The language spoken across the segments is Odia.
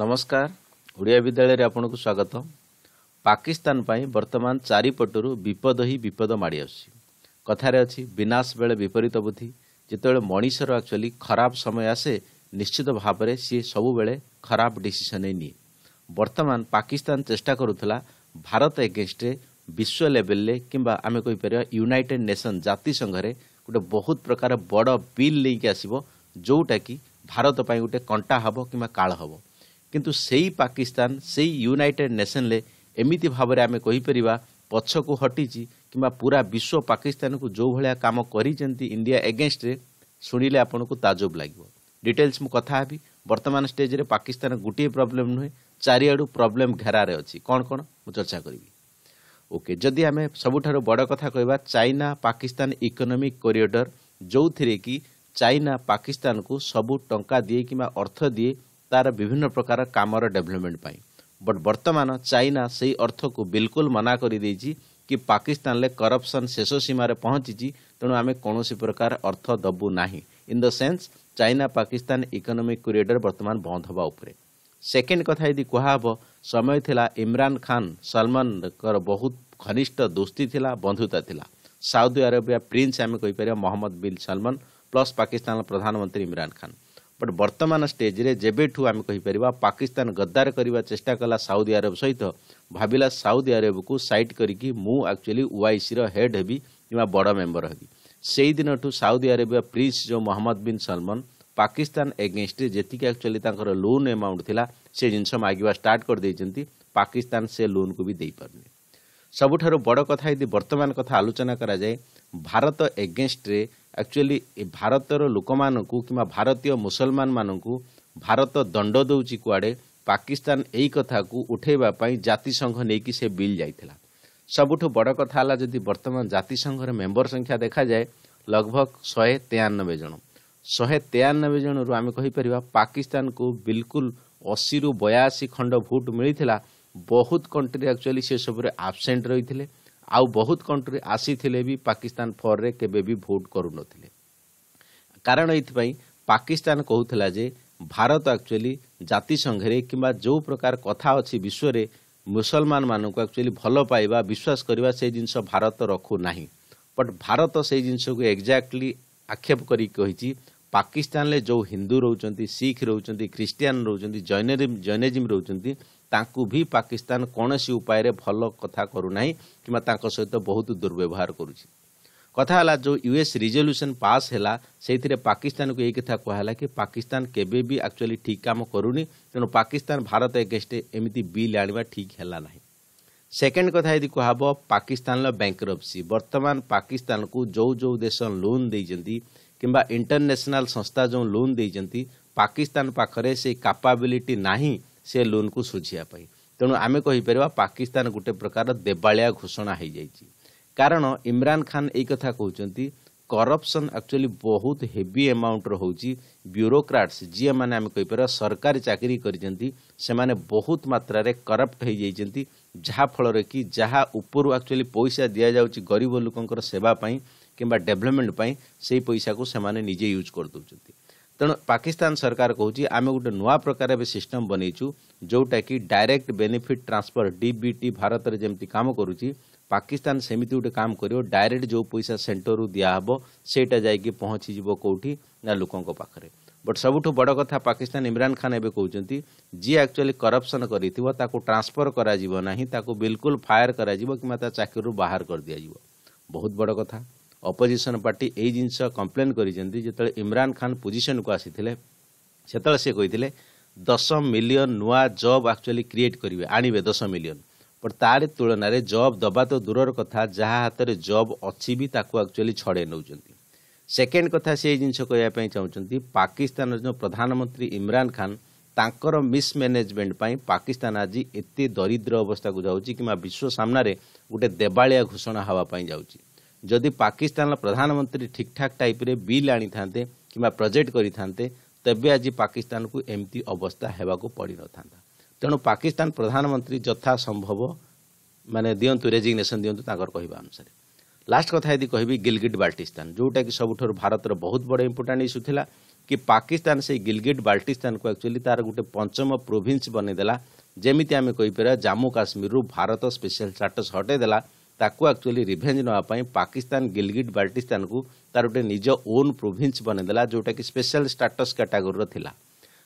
ନମସ୍କାର ଓଡ଼ିଆ ବିଦ୍ୟାଳୟରେ ଆପଣଙ୍କୁ ସ୍ୱାଗତ ପାକିସ୍ତାନ ପାଇଁ ବର୍ତ୍ତମାନ ଚାରିପଟରୁ ବିପଦ ହିଁ ବିପଦ ମାଡ଼ିଆସୁଛି କଥାରେ ଅଛି ବିନାଶ ବେଳେ ବିପରୀତ ବୁଦ୍ଧି ଯେତେବେଳେ ମଣିଷର ଆକ୍ଚୁଆଲି ଖରାପ ସମୟ ଆସେ ନିଶ୍ଚିତ ଭାବରେ ସିଏ ସବୁବେଳେ ଖରାପ ଡିସିସନ୍ ହିଁ ନିଏ ବର୍ତ୍ତମାନ ପାକିସ୍ତାନ ଚେଷ୍ଟା କରୁଥିଲା ଭାରତ ଏଗେନଷ୍ଟରେ ବିଶ୍ୱ ଲେଭେଲରେ କିମ୍ବା ଆମେ କହିପାରିବା ୟୁନାଇଟେଡ୍ ନେସନ୍ ଜାତିସଂଘରେ ଗୋଟେ ବହୁତ ପ୍ରକାର ବଡ଼ ବିଲ୍ ନେଇକି ଆସିବ ଯେଉଁଟାକି ଭାରତ ପାଇଁ ଗୋଟେ କଣ୍ଟା ହେବ କିମ୍ବା କାଳ ହେବ କିନ୍ତୁ ସେଇ ପାକିସ୍ତାନ ସେଇ ୟୁନାଇଟେଡ୍ ନେସନରେ ଏମିତି ଭାବରେ ଆମେ କହିପାରିବା ପଛକୁ ହଟିଛି କିମ୍ବା ପୁରା ବିଶ୍ୱ ପାକିସ୍ତାନକୁ ଯେଉଁଭଳିଆ କାମ କରିଛନ୍ତି ଇଣ୍ଡିଆ ଏଗେନଷ୍ଟରେ ଶୁଣିଲେ ଆପଣଙ୍କୁ ତାଜବ ଲାଗିବ ଡିଟେଲ୍ସ ମୁଁ କଥା ହେବି ବର୍ତ୍ତମାନ ଷ୍ଟେଜ୍ରେ ପାକିସ୍ତାନ ଗୋଟିଏ ପ୍ରୋବ୍ଲେମ୍ ନୁହେଁ ଚାରିଆଡ଼ୁ ପ୍ରୋବ୍ଲେମ୍ ଘେରାରେ ଅଛି କ'ଣ କ'ଣ ମୁଁ ଚର୍ଚ୍ଚା କରିବି ଓକେ ଯଦି ଆମେ ସବୁଠାରୁ ବଡ଼ କଥା କହିବା ଚାଇନା ପାକିସ୍ତାନ ଇକୋନୋମିକ୍ କରିଡ଼ର ଯେଉଁଥିରେ କି ଚାଇନା ପାକିସ୍ତାନକୁ ସବୁ ଟଙ୍କା ଦିଏ କିମ୍ବା ଅର୍ଥ ଦିଏ ତା'ର ବିଭିନ୍ନ ପ୍ରକାର କାମର ଡେଭଲପମେଣ୍ଟ ପାଇଁ ବଟ୍ ବର୍ତ୍ତମାନ ଚାଇନା ସେହି ଅର୍ଥକୁ ବିଲକୁଲ ମନା କରିଦେଇଛି କି ପାକିସ୍ତାନରେ କରପ୍ସନ୍ ଶେଷ ସୀମାରେ ପହଞ୍ଚିଛି ତେଣୁ ଆମେ କୌଣସି ପ୍ରକାର ଅର୍ଥ ଦେବୁ ନାହିଁ in the sense China Pakistan economic corridor ବର୍ତ୍ତମାନ ବନ୍ଦ ହେବା ଉପରେ ସେକେଣ୍ଡ କଥା ଯଦି କୁହାହେବ ସମୟ ଥିଲା ଇମ୍ରାନ୍ ଖାନ୍ ସଲମାନଙ୍କର ବହୁତ ଘନିଷ୍ଠ ଦୋସ୍ତି ଥିଲା ବନ୍ଧୁତା ଥିଲା ସାଉଦି ଆରବିଆ ପ୍ରିନ୍ସ ଆମେ କହିପାରିବା ମହମ୍ମଦ ବିନ୍ ସଲମନ୍ ପ୍ଲସ୍ ପାକିସ୍ତାନର ପ୍ରଧାନମନ୍ତ୍ରୀ ଇମ୍ରାନ୍ ଖାନ୍ ବଟ୍ ବର୍ତ୍ତମାନ ଷ୍ଟେଜ୍ରେ ଯେବେଠୁ ଆମେ କହିପାରିବା ପାକିସ୍ତାନ ଗଦ୍ଦାର କରିବା ଚେଷ୍ଟା କଲା ସାଉଦି ଆରବ ସହିତ ଭାବିଲା ସାଉଦି ଆରବକୁ ସାଇଟ୍ କରିକି ମୁଁ ଆକ୍ଚୁଆଲି ଓଆଇସିର ହେଡ୍ ହେବି କିମ୍ବା ବଡ଼ ମେମ୍ବର ହେବି ସେଇଦିନଠୁ ସାଉଦି ଆରବିଆ ପ୍ରିନ୍ସ ଯେଉଁ ମହମ୍ମଦ ବିନ୍ ସଲମନ୍ ପାକିସ୍ତାନ ଏଗେନ୍ଷ୍ଟରେ ଯେତିକି ଆକ୍ଚୁଆଲି ତାଙ୍କର ଲୋନ୍ ଏମାଉଣ୍ଟ ଥିଲା ସେ ଜିନିଷ ମାଗିବା ଷ୍ଟାର୍ଟ କରିଦେଇଛନ୍ତି ପାକିସ୍ତାନ ସେ ଲୋନ୍କୁ ବି ଦେଇପାରୁନି ସବୁଠାରୁ ବଡ଼ କଥା ଯଦି ବର୍ତ୍ତମାନ କଥା ଆଲୋଚନା କରାଯାଏ ଭାରତ ଏଗେନଷ୍ଟରେ ଆକ୍ଚୁଆଲି ଭାରତର ଲୋକମାନଙ୍କୁ କିମ୍ବା ଭାରତୀୟ ମୁସଲମାନମାନଙ୍କୁ ଭାରତ ଦଣ୍ଡ ଦେଉଛି କୁଆଡ଼େ ପାକିସ୍ତାନ ଏହି କଥାକୁ ଉଠାଇବା ପାଇଁ ଜାତିସଂଘ ନେଇକି ସେ ବିଲ୍ ଯାଇଥିଲା ସବୁଠୁ ବଡ଼ କଥା ହେଲା ଯଦି ବର୍ତ୍ତମାନ ଜାତିସଂଘର ମେମ୍ବର ସଂଖ୍ୟା ଦେଖାଯାଏ ଲଗଭଗ ଶହେ ତେୟାନବେ ଜଣ ଶହେ ତେୟାନବେ ଜଣରୁ ଆମେ କହିପାରିବା ପାକିସ୍ତାନକୁ ବିଲକୁଲ ଅଶୀରୁ ବୟାଅଶୀ ଖଣ୍ଡ ଭୋଟ୍ ମିଳିଥିଲା ବହୁତ କଣ୍ଟ୍ରି ଆକ୍ଚୁଆଲି ସେସବୁରେ ଆବସେଣ୍ଟ ରହିଥିଲେ ଆଉ ବହୁତ କଣ୍ଟ୍ରି ଆସିଥିଲେ ବି ପାକିସ୍ତାନ ଫରରେ କେବେ ବି ଭୋଟ କରୁନଥିଲେ କାରଣ ଏଥିପାଇଁ ପାକିସ୍ତାନ କହୁଥିଲା ଯେ ଭାରତ ଆକ୍ଚୁଆଲି ଜାତିସଂଘରେ କିମ୍ବା ଯେଉଁ ପ୍ରକାର କଥା ଅଛି ବିଶ୍ୱରେ ମୁସଲମାନମାନଙ୍କୁ ଆକ୍ଚୁଆଲି ଭଲ ପାଇବା ବିଶ୍ୱାସ କରିବା ସେ ଜିନିଷ ଭାରତ ରଖୁନାହିଁ ବଟ୍ ଭାରତ ସେଇ ଜିନିଷକୁ ଏକ୍ଜାକ୍ଟଲି ଆକ୍ଷେପ କରିକି କହିଛି ପାକିସ୍ତାନରେ ଯେଉଁ ହିନ୍ଦୁ ରହୁଛନ୍ତି ଶିଖ୍ ରହୁଛନ୍ତି ଖ୍ରୀଷ୍ଟିଆନ ରହୁଛନ୍ତି ଜୈନ ଜୈନିଜିମ୍ ରହୁଛନ୍ତି ତାଙ୍କୁ ବି ପାକିସ୍ତାନ କୌଣସି ଉପାୟରେ ଭଲ କଥା କରୁନାହିଁ କିମ୍ବା ତାଙ୍କ ସହିତ ବହୁତ ଦୁର୍ବ୍ୟବହାର କରୁଛି କଥା ହେଲା ଯେଉଁ ୟୁ ଏସ୍ ରିଜଲ୍ୟୁସନ୍ ପାସ୍ ହେଲା ସେଇଥିରେ ପାକିସ୍ତାନକୁ ଏଇ କଥା କୁହାହେଲା କି ପାକିସ୍ତାନ କେବେ ବି ଆକ୍ଚୁଆଲି ଠିକ୍ କାମ କରୁନି ତେଣୁ ପାକିସ୍ତାନ ଭାରତ ଏଗେଷ୍ଟ ଏମିତି ବିଲ୍ ଆଣିବା ଠିକ୍ ହେଲା ନାହିଁ ସେକେଣ୍ଡ କଥା ଯଦି କୁହାହେବ ପାକିସ୍ତାନର ବ୍ୟାଙ୍କରପ୍ସି ବର୍ତ୍ତମାନ ପାକିସ୍ତାନକୁ ଯେଉଁ ଯେଉଁ ଦେଶ ଲୋନ୍ ଦେଇଛନ୍ତି କିମ୍ବା ଇଣ୍ଟରନ୍ୟାସନାଲ୍ ସଂସ୍ଥା ଯେଉଁ ଲୋନ୍ ଦେଇଛନ୍ତି ପାକିସ୍ତାନ ପାଖରେ ସେ କାପାବିଲିଟି ନାହିଁ ସେ ଲୋନ୍କୁ ଶୁଝିବା ପାଇଁ ତେଣୁ ଆମେ କହିପାରିବା ପାକିସ୍ତାନ ଗୋଟେ ପ୍ରକାର ଦେବାଳିଆ ଘୋଷଣା ହୋଇଯାଇଛି କାରଣ ଇମ୍ରାନ ଖାନ ଏଇ କଥା କହୁଛନ୍ତି କରପ୍ସନ୍ ଆକ୍ଚୁଆଲି ବହୁତ ହେଭି ଆମାଉଣ୍ଟର ହେଉଛି ବ୍ୟୁରୋକ୍ରାଟ୍ସ ଯିଏମାନେ ଆମେ କହିପାରିବା ସରକାରୀ ଚାକିରି କରିଛନ୍ତି ସେମାନେ ବହୁତ ମାତ୍ରାରେ କରପ୍ଟ ହୋଇଯାଇଛନ୍ତି ଯାହାଫଳରେ କି ଯାହା ଉପରୁ ଆକ୍ଚୁଆଲି ପଇସା ଦିଆଯାଉଛି ଗରିବ ଲୋକଙ୍କର ସେବା ପାଇଁ କିମ୍ବା ଡେଭଲପମେଣ୍ଟ ପାଇଁ ସେଇ ପଇସାକୁ ସେମାନେ ନିଜେ ୟୁଜ୍ କରିଦେଉଛନ୍ତି तेणु पाकिस्तान सरकार कहि आम गोटे नुआ प्रकार सिस्टम बनईचु जोटा कि direct benefit transfer DBT Bharat में जमी कम कर पाकिस्तान सेमती गोटे काम कर डायरेक्ट जो पैसा सेन्टर दिहब से पहुंची जब कौटी ना लोकों पाखे बट सब बड़ कथा पाकिस्तान इम्रान खान एवं कौन जी एक्चुअली करपसन कर ट्रांसफर करा ताको बिल्कुल फायर करा कि चाकर बाहर कर दिया दिज्व बहुत बड़ कथा ଅପୋଜିସନ୍ ପାର୍ଟି ଏହି ଜିନିଷ କମ୍ପ୍ଲେନ୍ କରିଛନ୍ତି ଯେତେବେଳେ ଇମ୍ରାନ୍ ଖାନ୍ ପୋଜିସନ୍କୁ ଆସିଥିଲେ ସେତେବେଳେ ସେ କହିଥିଲେ ଦଶ ମିଲିୟନ୍ ନୂଆ ଜବ୍ ଆକ୍ଚୁଆଲି କ୍ରିଏଟ୍ କରିବେ ଆଣିବେ ଦଶ ମିଲିୟନ୍ ବଟ୍ ତାରି ତୁଳନାରେ ଜବ୍ ଦେବା ତ ଦୂରର କଥା ଯାହା ହାତରେ ଜବ୍ ଅଛି ବି ତାକୁ ଆକ୍ଚୁଆଲି ଛଡ଼େଇ ନେଉଛନ୍ତି ସେକେଣ୍ଡ କଥା ସେ ଏଇ ଜିନିଷ କହିବା ପାଇଁ ଚାହୁଁଛନ୍ତି ପାକିସ୍ତାନର ଯେଉଁ ପ୍ରଧାନମନ୍ତ୍ରୀ ଇମ୍ରାନ୍ ଖାନ୍ ତାଙ୍କର ମିସ୍ମ୍ୟାନେଜମେଣ୍ଟ ପାଇଁ ପାକିସ୍ତାନ ଆଜି ଏତେ ଦରିଦ୍ର ଅବସ୍ଥାକୁ ଯାଉଛି କିମ୍ବା ବିଶ୍ୱ ସାମ୍ନାରେ ଗୋଟେ ଦେବାଳିଆ ଘୋଷଣା ହେବା ପାଇଁ ଯାଉଛି ଯଦି ପାକିସ୍ତାନର ପ୍ରଧାନମନ୍ତ୍ରୀ ଠିକ୍ଠାକ୍ ଟାଇପ୍ରେ ବିଲ୍ ଆଣିଥାନ୍ତେ କିମ୍ବା ପ୍ରୋଜେକ୍ଟ କରିଥାନ୍ତେ ତେବେ ଆଜି ପାକିସ୍ତାନକୁ ଏମିତି ଅବସ୍ଥା ହେବାକୁ ପଡ଼ିନଥାନ୍ତା ତେଣୁ ପାକିସ୍ତାନ ପ୍ରଧାନମନ୍ତ୍ରୀ ଯଥାସମ୍ଭବ ମାନେ ଦିଅନ୍ତୁ ରେଜିଗ୍ନେସନ୍ ଦିଅନ୍ତୁ ତାଙ୍କର କହିବା ଅନୁସାରେ ଲାଷ୍ଟ କଥା ଯଦି କହିବି ଗିଲଗିଟ୍ ବାଲ୍ଟିସ୍ତାନ ଯେଉଁଟାକି ସବୁଠାରୁ ଭାରତର ବହୁତ ବଡ଼ ଇମ୍ପୋର୍ଟାଣ୍ଟ ଇସ୍ୟୁ ଥିଲା କି ପାକିସ୍ତାନ ସେଇ ଗିଲଗିଟ୍ ବାଲ୍ଟିସ୍ତାନକୁ ଆକ୍ଚୁଆଲି ତା'ର ଗୋଟେ ପଞ୍ଚମ ପ୍ରୋଭିନ୍ସ ବନେଇଦେଲା ଯେମିତି ଆମେ କହିପାରିବା ଜାମ୍ମୁ କାଶ୍ମୀରରୁ ଭାରତ ସ୍ପେଶିଆଲ୍ ଷ୍ଟାଟସ୍ ହଟେଇଦେଲା ତାକୁ ଆକ୍ଚୁଆଲି ରିଭେଞ୍ଜ ନେବା ପାଇଁ ପାକିସ୍ତାନ ଗିଲଗିଟ୍ ବାଲ୍ଟିସ୍ତାନକୁ ତାର ଗୋଟେ ନିଜ ଓନ୍ ପ୍ରୋଭିନ୍ସ ବନେଇଦେଲା ଯେଉଁଟାକି ସ୍ପେଶାଲ ଷ୍ଟାଟସ୍ କାଟାଗୋରୀର ଥିଲା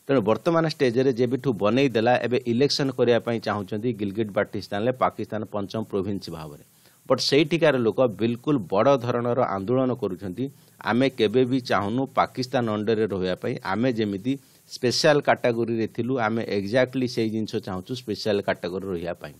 ତେଣୁ ବର୍ତ୍ତମାନ ଷ୍ଟେଜ୍ରେ ଯେବେଠୁ ବନେଇଦେଲା ଏବେ ଇଲେକ୍ସନ୍ କରିବା ପାଇଁ ଚାହୁଁଛନ୍ତି ଗିଲଗିଟ୍ ବାଲ୍ଟିସ୍ତାନରେ ପାକିସ୍ତାନ ପଞ୍ଚମ ପ୍ରୋଭିନ୍ସ ଭାବରେ ବଟ୍ ସେଇଠିକାର ଲୋକ ବିଲକୁଲ ବଡ଼ ଧରଣର ଆନ୍ଦୋଳନ କରୁଛନ୍ତି ଆମେ କେବେ ବି ଚାହୁଁନୁ ପାକିସ୍ତାନ ଅଣ୍ଡରରେ ରହିବା ପାଇଁ ଆମେ ଯେମିତି ସ୍ପେଶାଲ କାଟାଗୋରୀରେ ଥିଲୁ ଆମେ ଏକ୍ଜାକ୍ଟଲି ସେଇ ଜିନିଷ ଚାହୁଁଛୁ ସ୍ପେଶାଲ କାଟାଗୋରୀ ରହିବା ପାଇଁ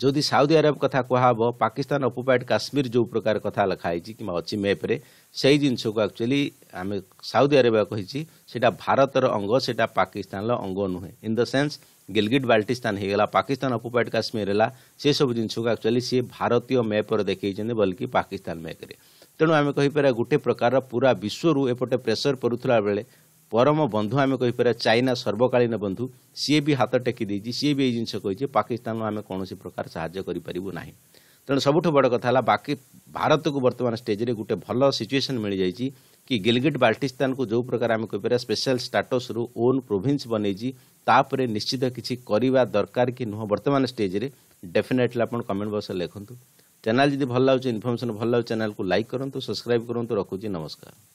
ଯଦି ସାଉଦି ଆରବ କଥା କୁହାହେବ ପାକିସ୍ତାନ ଅକୁପାଏଡ୍ କାଶ୍ମୀର ଯେଉଁ ପ୍ରକାର କଥା ଲେଖାହେଇଛି କିମ୍ବା ଅଛି ମ୍ୟାପ୍ରେ ସେଇ ଜିନିଷକୁ ଆକ୍ଚୁଆଲି ଆମେ ସାଉଦି ଆରବ କହିଛି ସେଇଟା ଭାରତର ଅଙ୍ଗ ସେଇଟା ପାକିସ୍ତାନର ଅଙ୍ଗ ନୁହେଁ in the sense Gilgit Baltistan होगा पाकिस्तान अकुपाइड काश्मीर है से सब जिन आक्चुअली सी भारतीय मैप्र देखते बल्कि पाकिस्तान मैप्रे तेणु आम कहीपर गोटे प्रकार पूरा विश्वर एपटे प्रेसर पड़ूला बेले পরম বন্ধু আমি কইপারা চাইনা সর্বকালীন বন্ধু সি বি হাত টেকি দিয়েছি সি বি এই জিনিস কইছে পাকিস্তান আমি কোণী প্রকার সাহায্য করে পারিবু না তেমন সবুঠ বড় কথা হল বাকি ଭାରତକୁ ବର୍ତ୍ତମାନ ଷ୍ଟେଜ୍ରେ ଗୋଟେ ଭଲ ସିଚୁଏସନ୍ ମିଳିଯାଇଛି କି ଗିଲଗିଟ୍ ବାଲ୍ଟିସ୍ତାନକୁ ଯେଉଁ ପ୍ରକାର ଆମେ କହିପାରିବା ସ୍ପେଶାଲ ଷ୍ଟାଟସ୍ରୁ ଓନ୍ ପ୍ରୋଭିନ୍ସ ବନେଇଛି ତାପରେ ନିଶ୍ଚିତ କିଛି କରିବା ଦରକାର କି ନୁହଁ ବର୍ତ୍ତମାନ ଷ୍ଟେଜ୍ରେ ଡେଫିନେଟଲି ଆପଣ କମେଣ୍ଟ ବକ୍ସରେ ଲେଖନ୍ତୁ ଚ୍ୟାନେଲ୍ ଯଦି ଭଲ ଲାଗୁଛି ଇନଫର୍ମେସନ୍ ଭଲ ଲାଗୁଛି ଚ୍ୟାନେଲ୍କୁ ଲାଇକ୍ କରନ୍ତୁ ସବସ୍କ୍ରାଇବ୍ କରନ୍ତୁ ରଖୁଛି ନମସ୍କାର